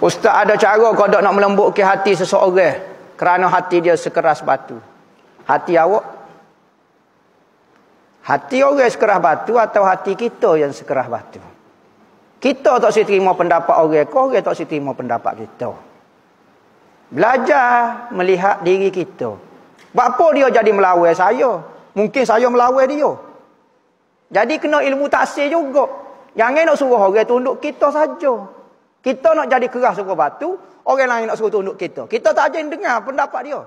Ustaz ada cara kau tak nak ke hati seseorang kerana hati dia sekeras batu. Hati awak? Hati orang sekeras batu atau hati kita yang sekeras batu? Kita tak si terima pendapat orang, kau orang tak si terima pendapat kita. Belajar melihat diri kita. Bapa dia jadi melawai saya? Mungkin saya melawai dia. Jadi kena ilmu taksir juga. Jangan nak suruh orang tunduk kita saja. Kita nak jadi keras suruh batu, orang lain nak suruh tunduk kita. Kita tak ajeng dengar pendapat dia.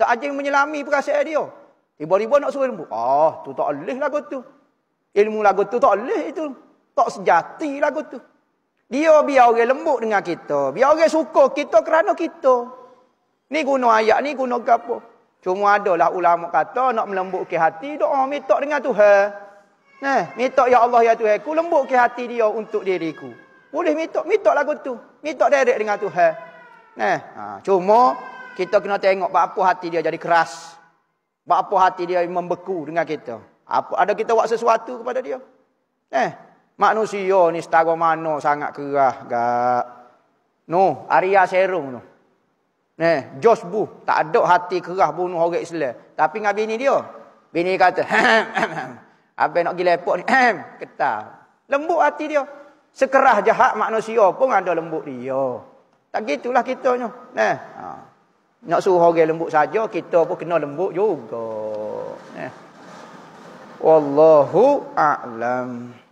Tak ajeng menyelami perasaan dia. Tiba-tiba nak suruh ilmu. Ah, tu tak boleh lagu tu. Ilmu lagu tu tak boleh itu. Tak sejati lagu tu. Dia biar orang lembut dengan kita. Biar orang suka kita kerana kita. Ni guna ayat, ni guna gapo. Cuma adalah ulama kata nak melembutkan hati. Doa minta dengan Tuhan. Nah, eh, minta ya Allah ya Tuhan. Ku lembutkan hati dia untuk diriku. Boleh mitok, mitok lagu tu. Mitok direct dengan Tuhan. Nah, eh, ha, cuma kita kena tengok apa hati dia jadi keras. Apa hati dia membeku dengan kita. Apa ada kita buat sesuatu kepada dia? Eh, manusia ni setara mana sangat kerah gak. No, Arya Serum tu. Nah, eh, Josh Bu tak ada hati kerah bunuh orang Islam. Tapi ngabi ni dia. Bini kata, "Abang nak gila lepak ni." Ketar. Lembut hati dia. Sekerah jahat manusia pun ada lembut dia. Tak gitulah kitanya. Nah. Eh, ha. Nak suruh orang lembut saja, kita pun kena lembut juga. Nah. Eh. Wallahu a'lam.